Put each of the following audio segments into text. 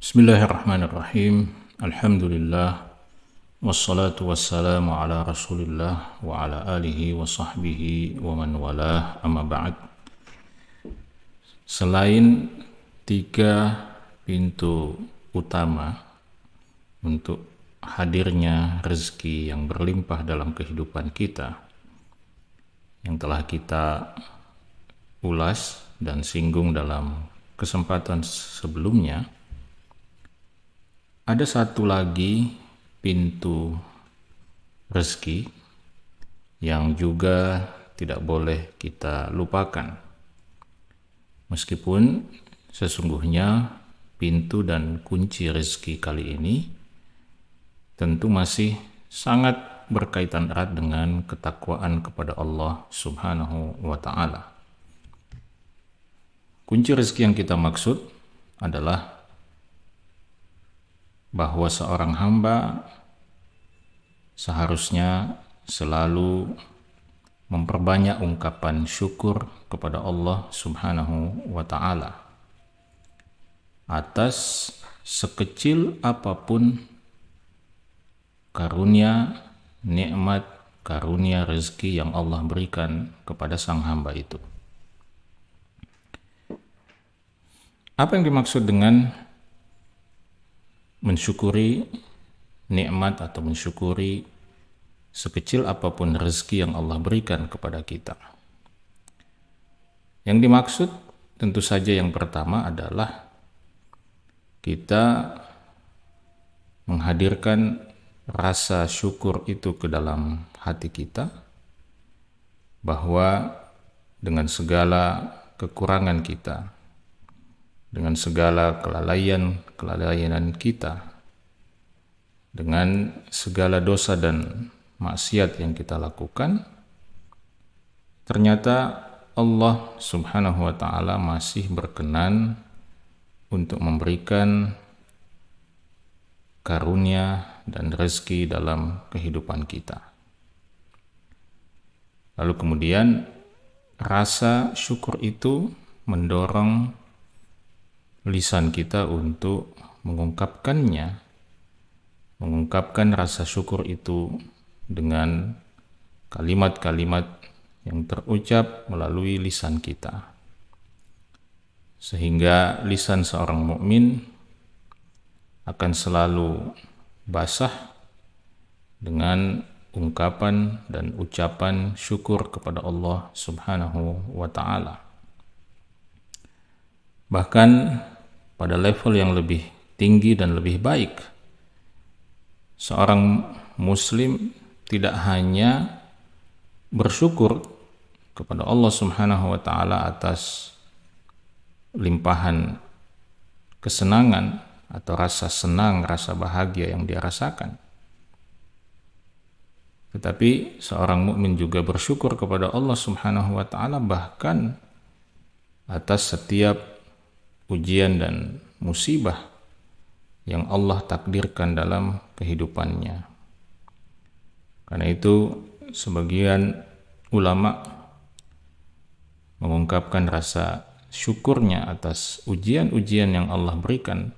Bismillahirrahmanirrahim. Alhamdulillah. Wassalatu wassalamu ala rasulillah wa ala alihi wa sahbihi wa man walah amma ba'd. Selain tiga pintu utama untuk hadirnya rezeki yang berlimpah dalam kehidupan kita yang telah kita ulas dan singgung dalam kesempatan sebelumnya, ada satu lagi pintu rezeki yang juga tidak boleh kita lupakan. Meskipun sesungguhnya pintu dan kunci rezeki kali ini tentu masih sangat berkaitan erat dengan ketakwaan kepada Allah Subhanahu wa taala. Kunci rezeki yang kita maksud adalah bahwa seorang hamba seharusnya selalu memperbanyak ungkapan syukur kepada Allah Subhanahu wa taala atas sekecil apapun karunia nikmat karunia rezeki yang Allah berikan kepada sang hamba itu. Apa yang dimaksud dengan mensyukuri nikmat atau mensyukuri sekecil apapun rezeki yang Allah berikan kepada kita. Yang dimaksud tentu saja yang pertama adalah kita menghadirkan rasa syukur itu ke dalam hati kita bahwa dengan segala kekurangan kita, dengan segala kelalaian kelalaian kita dengan segala dosa dan maksiat yang kita lakukan ternyata Allah Subhanahu wa taala masih berkenan untuk memberikan karunia dan rezeki dalam kehidupan kita. Lalu kemudian rasa syukur itu mendorong lisan kita untuk mengungkapkannya, mengungkapkan rasa syukur itu dengan kalimat-kalimat yang terucap melalui lisan kita. Sehingga lisan seorang mukmin akan selalu basah dengan ungkapan dan ucapan syukur kepada Allah Subhanahu wa taala. Bahkan pada level yang lebih tinggi dan lebih baik. Seorang muslim tidak hanya bersyukur kepada Allah Subhanahu wa taala atas limpahan kesenangan atau rasa senang, rasa bahagia yang dia rasakan. Tetapi seorang mukmin juga bersyukur kepada Allah Subhanahu wa taala bahkan atas setiap ujian dan musibah yang Allah takdirkan dalam kehidupannya. Karena itu sebagian ulama mengungkapkan rasa syukurnya atas ujian-ujian yang Allah berikan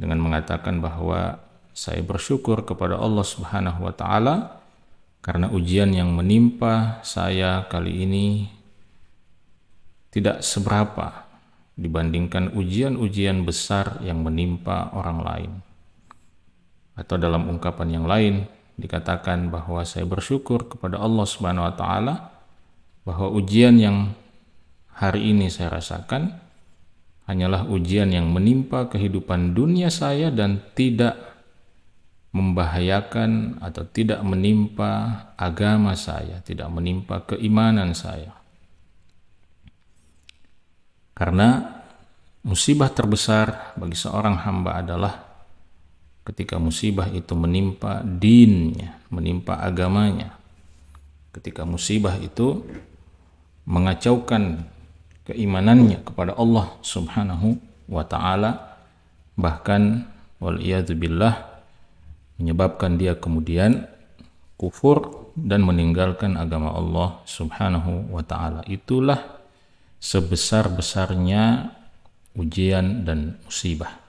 dengan mengatakan bahwa saya bersyukur kepada Allah Subhanahu wa taala karena ujian yang menimpa saya kali ini tidak seberapa dibandingkan ujian-ujian besar yang menimpa orang lain. Atau dalam ungkapan yang lain dikatakan bahwa saya bersyukur kepada Allah Subhanahu wa taala bahwa ujian yang hari ini saya rasakan hanyalah ujian yang menimpa kehidupan dunia saya dan tidak membahayakan atau tidak menimpa agama saya, tidak menimpa keimanan saya. Karena musibah terbesar bagi seorang hamba adalah ketika musibah itu menimpa dinnya, menimpa agamanya. Ketika musibah itu mengacaukan keimanannya kepada Allah Subhanahu wa taala bahkan wal billah menyebabkan dia kemudian kufur dan meninggalkan agama Allah Subhanahu wa taala. Itulah sebesar-besarnya ujian dan musibah.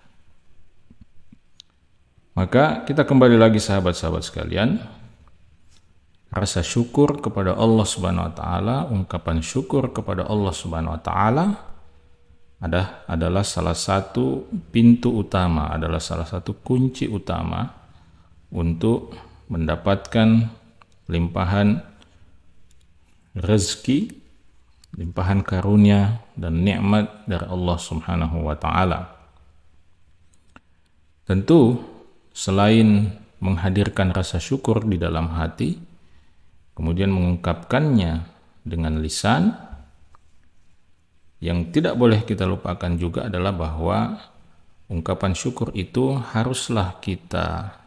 Maka kita kembali lagi sahabat-sahabat sekalian, rasa syukur kepada Allah Subhanahu wa taala, ungkapan syukur kepada Allah Subhanahu wa taala adalah adalah salah satu pintu utama, adalah salah satu kunci utama untuk mendapatkan limpahan rezeki limpahan karunia dan nikmat dari Allah Subhanahu wa taala. Tentu selain menghadirkan rasa syukur di dalam hati, kemudian mengungkapkannya dengan lisan, yang tidak boleh kita lupakan juga adalah bahwa ungkapan syukur itu haruslah kita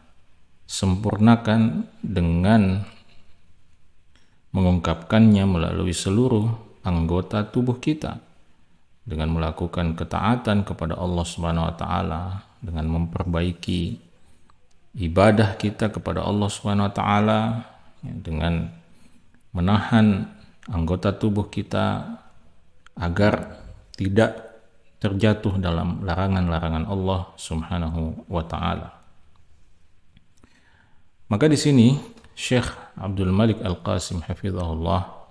sempurnakan dengan mengungkapkannya melalui seluruh anggota tubuh kita dengan melakukan ketaatan kepada Allah Subhanahu wa taala, dengan memperbaiki ibadah kita kepada Allah Subhanahu wa taala ya, dengan menahan anggota tubuh kita agar tidak terjatuh dalam larangan-larangan Allah Subhanahu wa taala. Maka di sini Syekh Abdul Malik Al-Qasim hafizahullah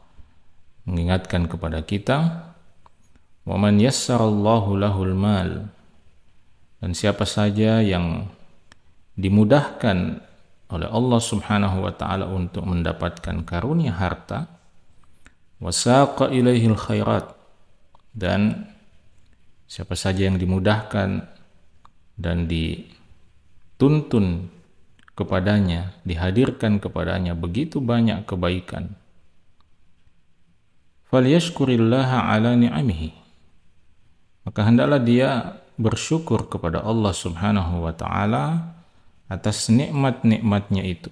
mengingatkan kepada kita waman yassarallahu lahul mal dan siapa saja yang dimudahkan oleh Allah Subhanahu wa taala untuk mendapatkan karunia harta wasaqa ilaihil khairat dan siapa saja yang dimudahkan dan dituntun kepadanya dihadirkan kepadanya begitu banyak kebaikan falyashkurillaha ala ni'amihi maka hendaklah dia bersyukur kepada Allah Subhanahu wa taala atas nikmat-nikmatnya itu.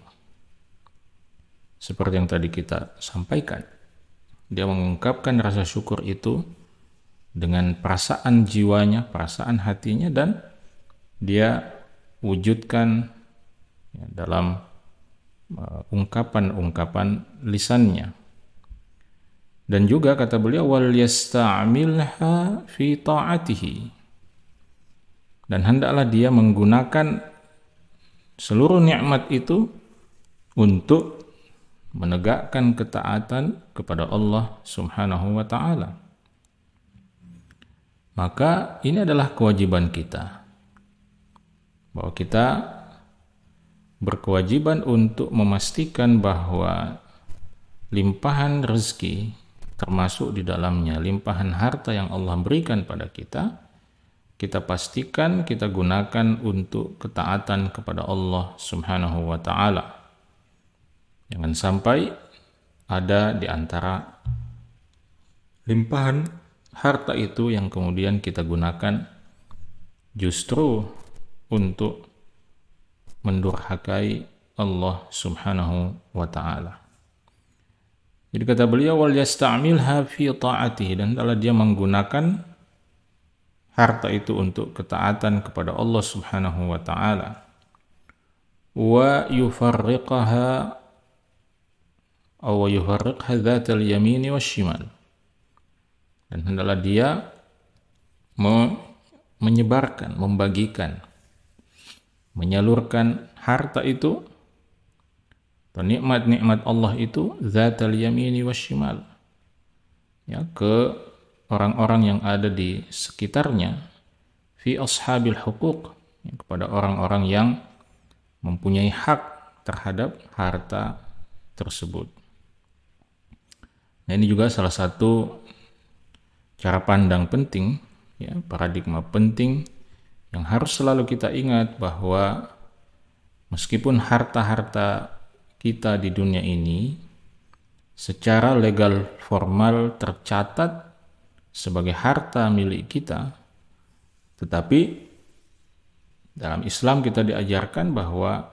Seperti yang tadi kita sampaikan. Dia mengungkapkan rasa syukur itu dengan perasaan jiwanya, perasaan hatinya dan dia wujudkan ya, dalam uh, ungkapan-ungkapan lisannya dan juga kata beliau wal yasta'milha fi ta'atihi. Dan hendaklah dia menggunakan seluruh nikmat itu untuk menegakkan ketaatan kepada Allah Subhanahu wa taala. Maka ini adalah kewajiban kita. Bahwa kita berkewajiban untuk memastikan bahwa limpahan rezeki termasuk di dalamnya limpahan harta yang Allah berikan pada kita, kita pastikan kita gunakan untuk ketaatan kepada Allah Subhanahu wa taala. Jangan sampai ada di antara limpahan harta itu yang kemudian kita gunakan justru untuk mendurhakai Allah Subhanahu wa taala. Jadi kata beliau wal yasta'milha fi ta'atihi dan adalah dia menggunakan harta itu untuk ketaatan kepada Allah Subhanahu wa taala. Wa yufarriqaha aw yufarriqha yamin wa wasyimal. Dan hendaklah dia me menyebarkan, membagikan, menyalurkan harta itu dan nikmat-nikmat Allah itu zatal yamini wasyimal. Ya, ke orang-orang yang ada di sekitarnya fi ashabil hukuk ya, kepada orang-orang yang mempunyai hak terhadap harta tersebut. Nah, ini juga salah satu cara pandang penting, ya, paradigma penting yang harus selalu kita ingat bahwa meskipun harta-harta kita di dunia ini secara legal formal tercatat sebagai harta milik kita, tetapi dalam Islam kita diajarkan bahwa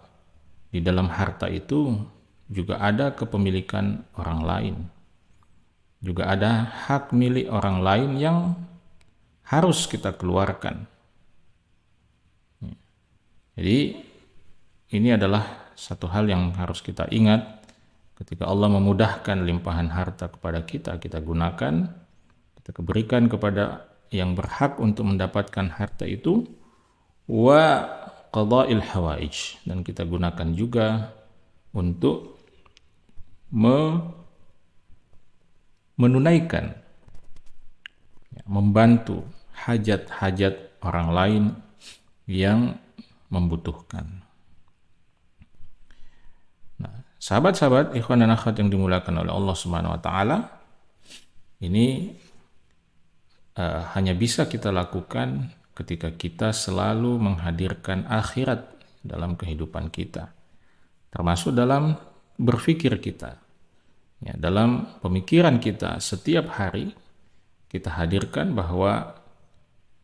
di dalam harta itu juga ada kepemilikan orang lain. Juga ada hak milik orang lain yang harus kita keluarkan. Jadi ini adalah satu hal yang harus kita ingat ketika Allah memudahkan limpahan harta kepada kita, kita gunakan, kita berikan kepada yang berhak untuk mendapatkan harta itu wa qada'il hawaij dan kita gunakan juga untuk me menunaikan ya, membantu hajat-hajat orang lain yang membutuhkan. Sahabat-sahabat, ikhwan dan akhwat yang dimulakan oleh Allah Subhanahu wa taala, ini uh, hanya bisa kita lakukan ketika kita selalu menghadirkan akhirat dalam kehidupan kita. Termasuk dalam berpikir kita. Ya, dalam pemikiran kita setiap hari kita hadirkan bahwa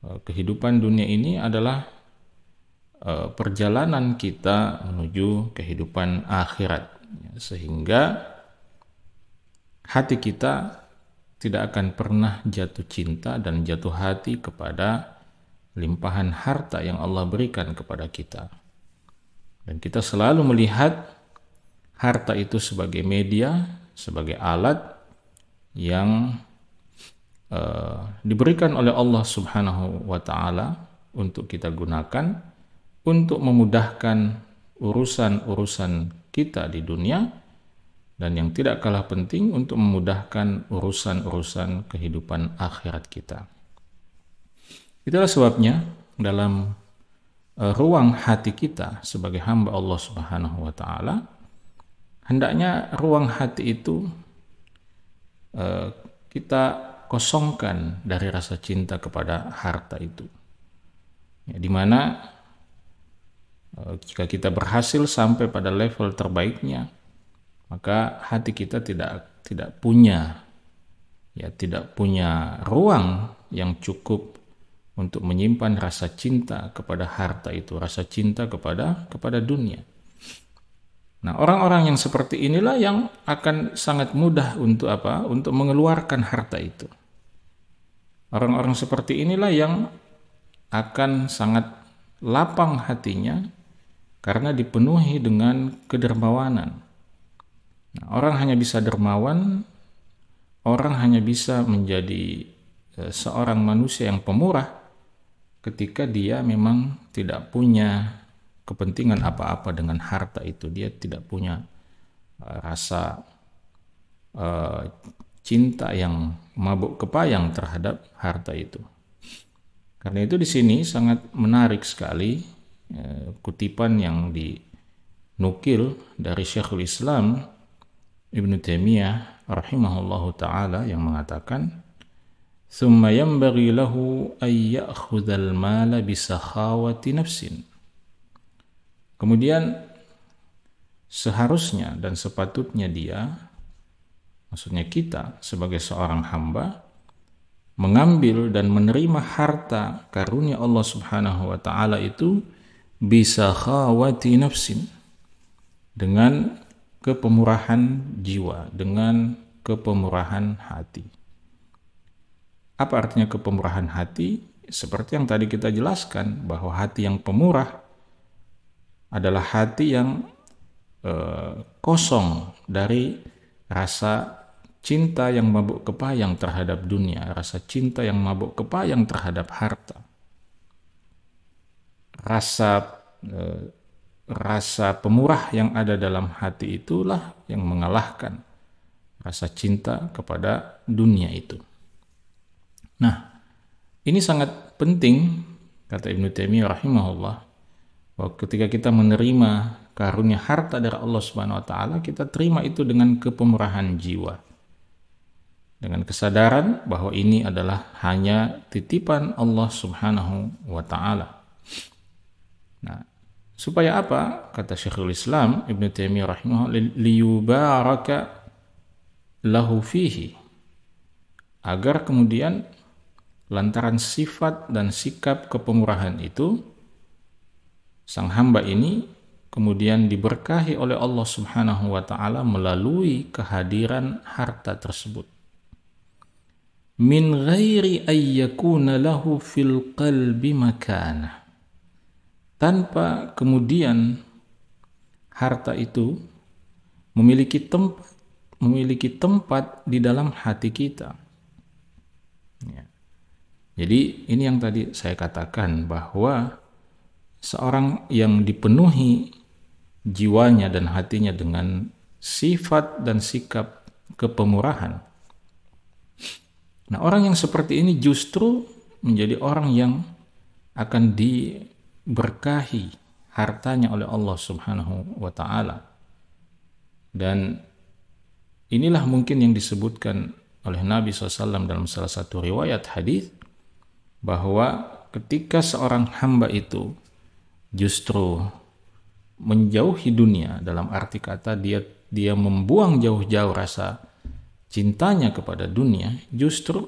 eh, kehidupan dunia ini adalah eh, perjalanan kita menuju kehidupan akhirat Ya, sehingga hati kita tidak akan pernah jatuh cinta dan jatuh hati kepada limpahan harta yang Allah berikan kepada kita. Dan kita selalu melihat harta itu sebagai media, sebagai alat yang uh, diberikan oleh Allah Subhanahu wa taala untuk kita gunakan untuk memudahkan urusan-urusan kita di dunia dan yang tidak kalah penting untuk memudahkan urusan-urusan kehidupan akhirat kita. Itulah sebabnya dalam eh, ruang hati kita sebagai hamba Allah Subhanahu wa taala hendaknya ruang hati itu eh, kita kosongkan dari rasa cinta kepada harta itu. Ya, di mana Eh, jika kita berhasil sampai pada level terbaiknya, maka hati kita tidak tidak punya ya tidak punya ruang yang cukup untuk menyimpan rasa cinta kepada harta itu, rasa cinta kepada kepada dunia. Nah, orang-orang yang seperti inilah yang akan sangat mudah untuk apa? Untuk mengeluarkan harta itu. Orang-orang seperti inilah yang akan sangat lapang hatinya karena dipenuhi dengan kedermawanan. Nah, orang hanya bisa dermawan, orang hanya bisa menjadi e, seorang manusia yang pemurah ketika dia memang tidak punya kepentingan apa-apa dengan harta itu. Dia tidak punya e, rasa e, cinta yang mabuk kepayang terhadap harta itu. Karena itu di sini sangat menarik sekali Eh, kutipan yang dinukil dari Syekhul Islam Ibn Taimiyah rahimahullahu taala yang mengatakan لَهُ الْمَالَ Kemudian seharusnya dan sepatutnya dia maksudnya kita sebagai seorang hamba mengambil dan menerima harta karunia Allah Subhanahu wa taala itu bisakhawati nafsin dengan kepemurahan jiwa, dengan kepemurahan hati. Apa artinya kepemurahan hati? Seperti yang tadi kita jelaskan bahwa hati yang pemurah adalah hati yang eh, kosong dari rasa cinta yang mabuk kepayang terhadap dunia, rasa cinta yang mabuk kepayang terhadap harta rasa e, rasa pemurah yang ada dalam hati itulah yang mengalahkan rasa cinta kepada dunia itu. Nah, ini sangat penting kata Ibnu Taimiyah rahimahullah bahwa ketika kita menerima karunia harta dari Allah Subhanahu wa taala, kita terima itu dengan kepemurahan jiwa. Dengan kesadaran bahwa ini adalah hanya titipan Allah Subhanahu wa taala. Nah, supaya apa? Kata Syekhul Islam Ibn Taimiyah rahimahullah, liyubaraka lahu fihi. Agar kemudian lantaran sifat dan sikap kepemurahan itu sang hamba ini kemudian diberkahi oleh Allah Subhanahu wa taala melalui kehadiran harta tersebut min ghairi ayyakuna lahu fil qalbi makanah tanpa kemudian harta itu memiliki tempat memiliki tempat di dalam hati kita. Ya. Jadi ini yang tadi saya katakan bahwa seorang yang dipenuhi jiwanya dan hatinya dengan sifat dan sikap kepemurahan. Nah, orang yang seperti ini justru menjadi orang yang akan di diberkahi hartanya oleh Allah Subhanahu wa taala. Dan inilah mungkin yang disebutkan oleh Nabi SAW dalam salah satu riwayat hadis bahwa ketika seorang hamba itu justru menjauhi dunia dalam arti kata dia dia membuang jauh-jauh rasa cintanya kepada dunia justru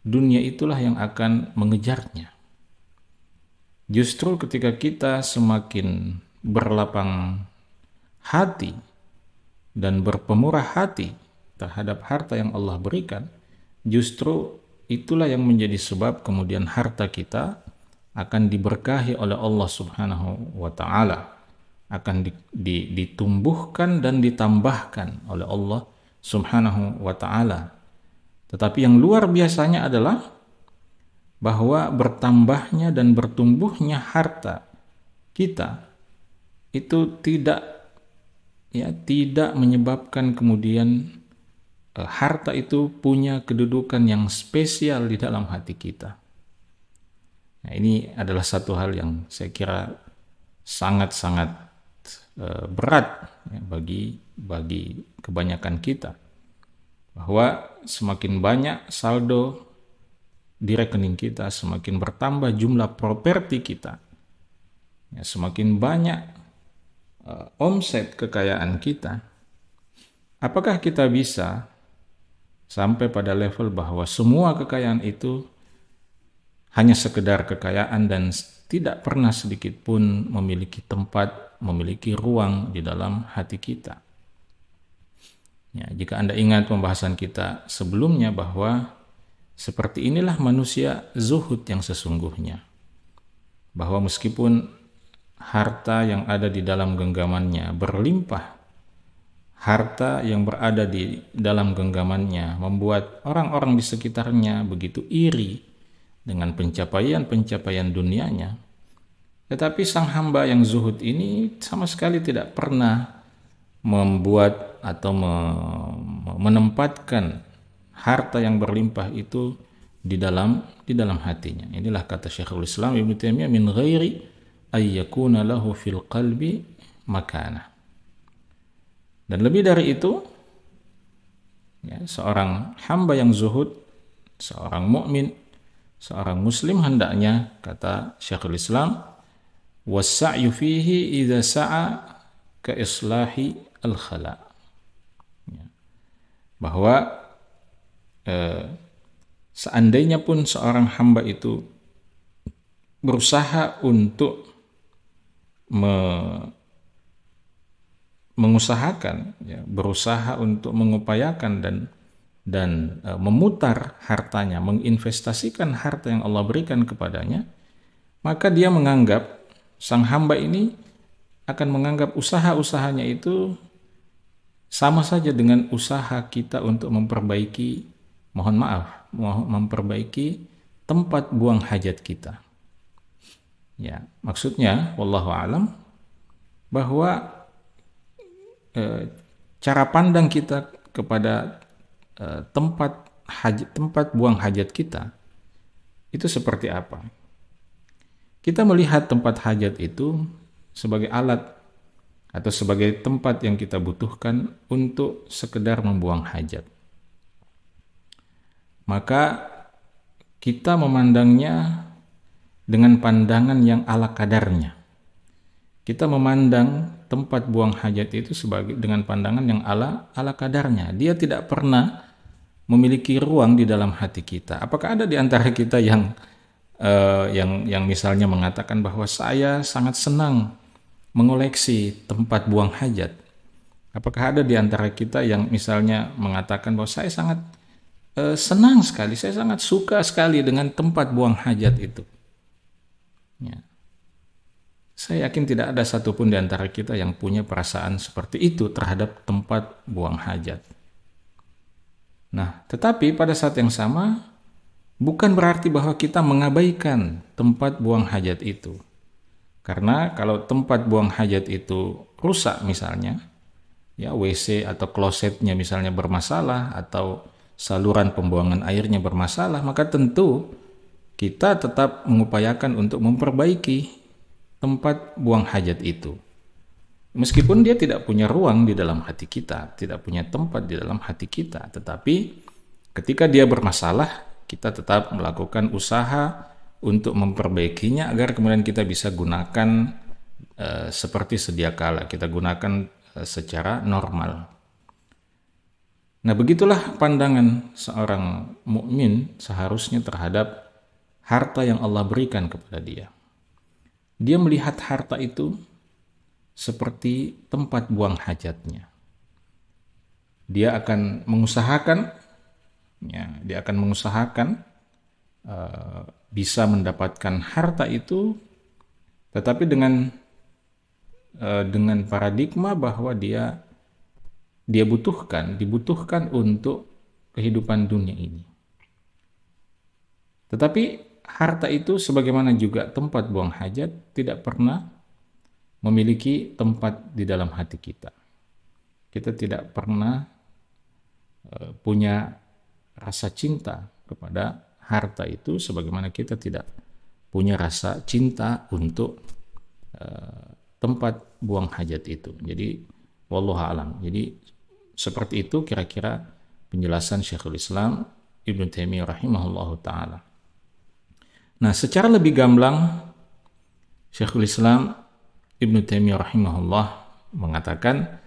dunia itulah yang akan mengejarnya Justru ketika kita semakin berlapang hati dan berpemurah hati terhadap harta yang Allah berikan, justru itulah yang menjadi sebab kemudian harta kita akan diberkahi oleh Allah Subhanahu wa taala, akan di, di, ditumbuhkan dan ditambahkan oleh Allah Subhanahu wa taala. Tetapi yang luar biasanya adalah bahwa bertambahnya dan bertumbuhnya harta kita itu tidak ya tidak menyebabkan kemudian eh, harta itu punya kedudukan yang spesial di dalam hati kita. Nah, ini adalah satu hal yang saya kira sangat-sangat eh, berat ya, bagi bagi kebanyakan kita bahwa semakin banyak saldo di rekening kita, semakin bertambah jumlah properti kita, ya, semakin banyak uh, omset kekayaan kita, apakah kita bisa sampai pada level bahwa semua kekayaan itu hanya sekedar kekayaan dan tidak pernah sedikit pun memiliki tempat, memiliki ruang di dalam hati kita. Ya, jika Anda ingat pembahasan kita sebelumnya bahwa seperti inilah manusia zuhud yang sesungguhnya. Bahwa meskipun harta yang ada di dalam genggamannya berlimpah, harta yang berada di dalam genggamannya membuat orang-orang di sekitarnya begitu iri dengan pencapaian-pencapaian dunianya. Tetapi sang hamba yang zuhud ini sama sekali tidak pernah membuat atau menempatkan harta yang berlimpah itu di dalam di dalam hatinya. Inilah kata Syekhul Islam Ibnu Taimiyah min ghairi ayyakuna lahu fil qalbi makana. Dan lebih dari itu ya, seorang hamba yang zuhud, seorang mukmin, seorang muslim hendaknya kata Syekhul Islam wasa'yu fihi idza sa'a ka islahi al khala. Ya. Bahwa Eh, seandainya pun seorang hamba itu berusaha untuk me mengusahakan, ya, berusaha untuk mengupayakan dan dan e, memutar hartanya, menginvestasikan harta yang Allah berikan kepadanya, maka dia menganggap sang hamba ini akan menganggap usaha-usahanya itu sama saja dengan usaha kita untuk memperbaiki mohon maaf, memperbaiki tempat buang hajat kita. Ya, maksudnya wallahu alam bahwa e, cara pandang kita kepada e, tempat hajat tempat buang hajat kita itu seperti apa? Kita melihat tempat hajat itu sebagai alat atau sebagai tempat yang kita butuhkan untuk sekedar membuang hajat maka kita memandangnya dengan pandangan yang ala kadarnya. Kita memandang tempat buang hajat itu sebagai dengan pandangan yang ala ala kadarnya. Dia tidak pernah memiliki ruang di dalam hati kita. Apakah ada di antara kita yang uh, yang yang misalnya mengatakan bahwa saya sangat senang mengoleksi tempat buang hajat? Apakah ada di antara kita yang misalnya mengatakan bahwa saya sangat Eh, senang sekali, saya sangat suka sekali dengan tempat buang hajat itu. Ya. Saya yakin tidak ada satupun di antara kita yang punya perasaan seperti itu terhadap tempat buang hajat. Nah, tetapi pada saat yang sama, bukan berarti bahwa kita mengabaikan tempat buang hajat itu. Karena kalau tempat buang hajat itu rusak misalnya, ya WC atau klosetnya misalnya bermasalah atau saluran pembuangan airnya bermasalah, maka tentu kita tetap mengupayakan untuk memperbaiki tempat buang hajat itu. Meskipun dia tidak punya ruang di dalam hati kita, tidak punya tempat di dalam hati kita, tetapi ketika dia bermasalah, kita tetap melakukan usaha untuk memperbaikinya agar kemudian kita bisa gunakan e, seperti sedia kala, kita gunakan e, secara normal. Nah, begitulah pandangan seorang mukmin seharusnya terhadap harta yang Allah berikan kepada dia. Dia melihat harta itu seperti tempat buang hajatnya. Dia akan mengusahakan, ya, dia akan mengusahakan uh, bisa mendapatkan harta itu, tetapi dengan uh, dengan paradigma bahwa dia dia butuhkan, dibutuhkan untuk kehidupan dunia ini. Tetapi harta itu sebagaimana juga tempat buang hajat tidak pernah memiliki tempat di dalam hati kita. Kita tidak pernah e, punya rasa cinta kepada harta itu sebagaimana kita tidak punya rasa cinta untuk e, tempat buang hajat itu. Jadi wallahu alam. Jadi seperti itu kira-kira penjelasan Syekhul Islam Ibnu Taimiyah rahimahullahu taala. Nah, secara lebih gamblang Syekhul Islam Ibnu Taimiyah rahimahullah mengatakan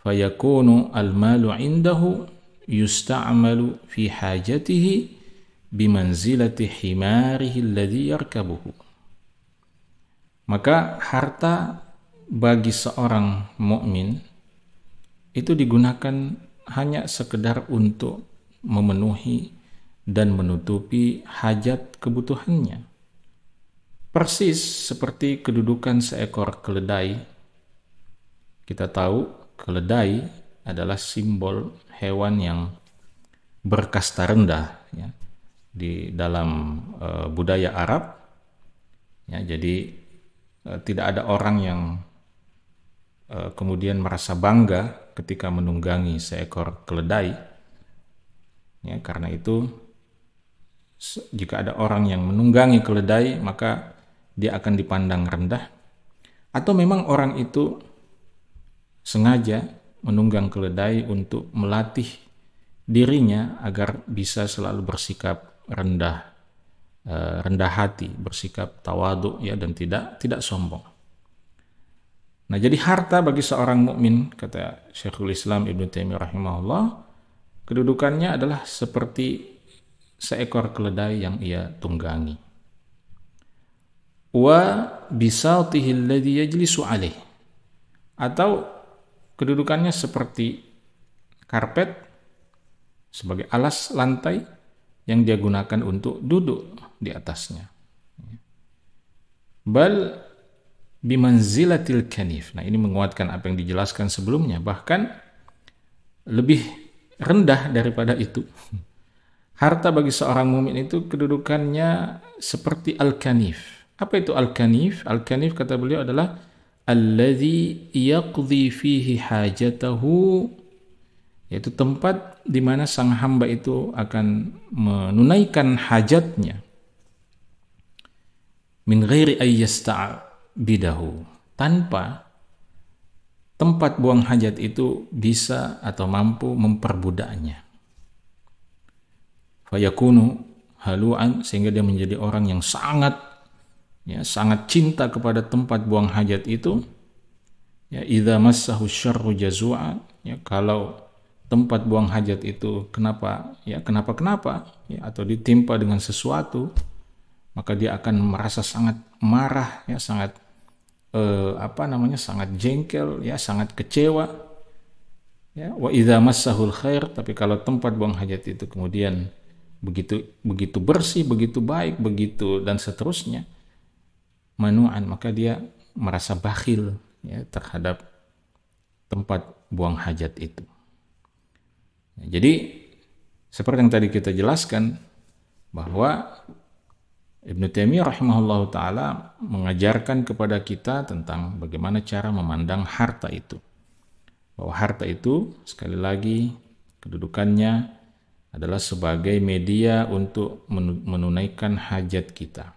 fayakunu al-malu indahu yusta'malu fi hajatihi bimanzilati himarihi alladhi yarkabuhu. Maka harta bagi seorang mukmin itu digunakan hanya sekedar untuk memenuhi dan menutupi hajat kebutuhannya. Persis seperti kedudukan seekor keledai. Kita tahu keledai adalah simbol hewan yang berkasta rendah ya, di dalam e, budaya Arab. Ya, jadi e, tidak ada orang yang e, kemudian merasa bangga ketika menunggangi seekor keledai. Ya, karena itu jika ada orang yang menunggangi keledai maka dia akan dipandang rendah atau memang orang itu sengaja menunggang keledai untuk melatih dirinya agar bisa selalu bersikap rendah eh, rendah hati, bersikap tawaduk ya dan tidak tidak sombong. Nah, jadi harta bagi seorang mukmin kata Syekhul Islam Ibnu Taimiyah rahimahullah, kedudukannya adalah seperti seekor keledai yang ia tunggangi. Wa bisatihi alladhi yajlisu alaih. Atau kedudukannya seperti karpet sebagai alas lantai yang dia gunakan untuk duduk di atasnya. Bal bimanzilatil kanif. Nah, ini menguatkan apa yang dijelaskan sebelumnya, bahkan lebih rendah daripada itu. Harta bagi seorang mukmin itu kedudukannya seperti al-kanif. Apa itu al-kanif? Al-kanif kata beliau adalah alladzi yaqdi fihi hajatahu yaitu tempat di mana sang hamba itu akan menunaikan hajatnya min ghairi ay bidahu. Tanpa tempat buang hajat itu bisa atau mampu memperbudaknya. Fayakunu haluan sehingga dia menjadi orang yang sangat ya sangat cinta kepada tempat buang hajat itu ya idza massahu syarru jazua ya kalau tempat buang hajat itu kenapa ya kenapa kenapa ya atau ditimpa dengan sesuatu maka dia akan merasa sangat marah ya sangat eh, apa namanya sangat jengkel ya sangat kecewa ya wa idza sahul khair tapi kalau tempat buang hajat itu kemudian begitu begitu bersih begitu baik begitu dan seterusnya manuan maka dia merasa bakhil ya terhadap tempat buang hajat itu jadi seperti yang tadi kita jelaskan bahwa Ibnu Taimiyah rahimahullah taala mengajarkan kepada kita tentang bagaimana cara memandang harta itu. Bahwa harta itu sekali lagi kedudukannya adalah sebagai media untuk menunaikan hajat kita.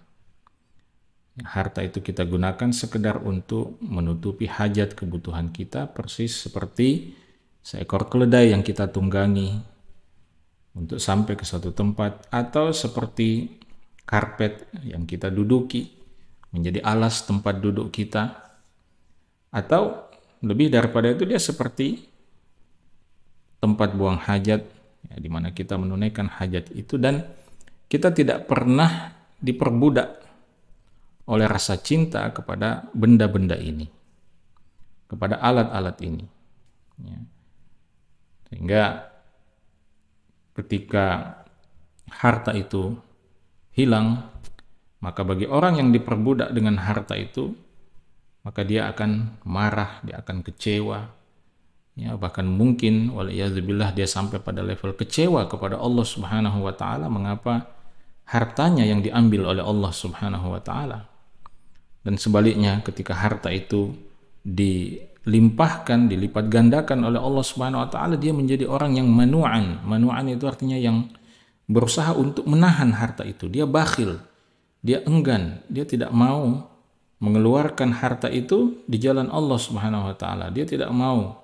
Harta itu kita gunakan sekedar untuk menutupi hajat kebutuhan kita persis seperti seekor keledai yang kita tunggangi untuk sampai ke suatu tempat atau seperti karpet yang kita duduki, menjadi alas tempat duduk kita, atau lebih daripada itu dia seperti tempat buang hajat, ya, di mana kita menunaikan hajat itu dan kita tidak pernah diperbudak oleh rasa cinta kepada benda-benda ini, kepada alat-alat ini. Ya. Sehingga ketika harta itu hilang, maka bagi orang yang diperbudak dengan harta itu, maka dia akan marah, dia akan kecewa, ya bahkan mungkin waliyazubillah dia sampai pada level kecewa kepada Allah Subhanahu wa taala mengapa hartanya yang diambil oleh Allah Subhanahu wa taala dan sebaliknya ketika harta itu dilimpahkan dilipat gandakan oleh Allah Subhanahu wa taala dia menjadi orang yang manuan manuan itu artinya yang berusaha untuk menahan harta itu. Dia bakhil, dia enggan, dia tidak mau mengeluarkan harta itu di jalan Allah Subhanahu wa taala. Dia tidak mau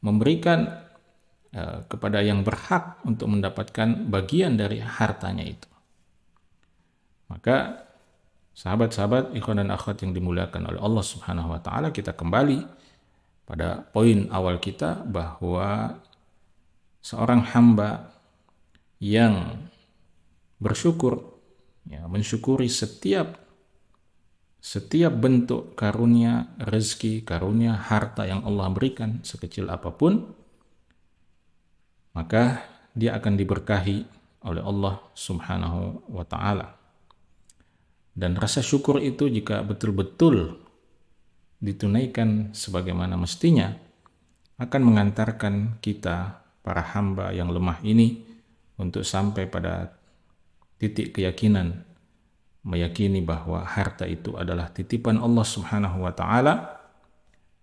memberikan e, kepada yang berhak untuk mendapatkan bagian dari hartanya itu. Maka sahabat-sahabat ikhwan dan akhwat yang dimuliakan oleh Allah Subhanahu wa taala, kita kembali pada poin awal kita bahwa seorang hamba yang bersyukur ya, mensyukuri setiap setiap bentuk karunia rezeki, karunia harta yang Allah berikan sekecil apapun maka dia akan diberkahi oleh Allah Subhanahu wa taala. Dan rasa syukur itu jika betul-betul ditunaikan sebagaimana mestinya akan mengantarkan kita para hamba yang lemah ini untuk sampai pada titik keyakinan meyakini bahwa harta itu adalah titipan Allah Subhanahu wa taala.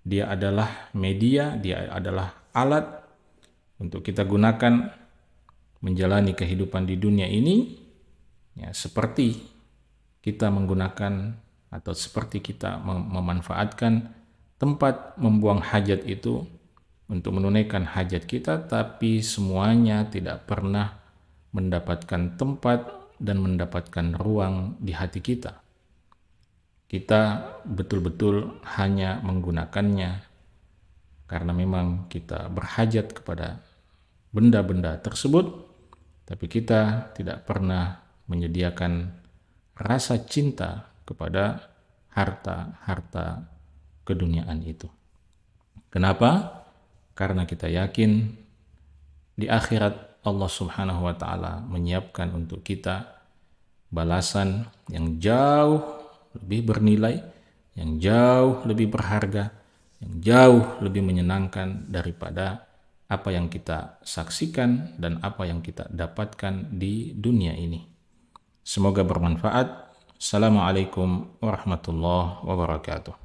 Dia adalah media, dia adalah alat untuk kita gunakan menjalani kehidupan di dunia ini ya seperti kita menggunakan atau seperti kita memanfaatkan tempat membuang hajat itu untuk menunaikan hajat kita tapi semuanya tidak pernah mendapatkan tempat dan mendapatkan ruang di hati kita. Kita betul-betul hanya menggunakannya karena memang kita berhajat kepada benda-benda tersebut, tapi kita tidak pernah menyediakan rasa cinta kepada harta-harta keduniaan itu. Kenapa? Karena kita yakin di akhirat Allah Subhanahu wa taala menyiapkan untuk kita balasan yang jauh lebih bernilai, yang jauh lebih berharga, yang jauh lebih menyenangkan daripada apa yang kita saksikan dan apa yang kita dapatkan di dunia ini. Semoga bermanfaat. Assalamualaikum warahmatullahi wabarakatuh.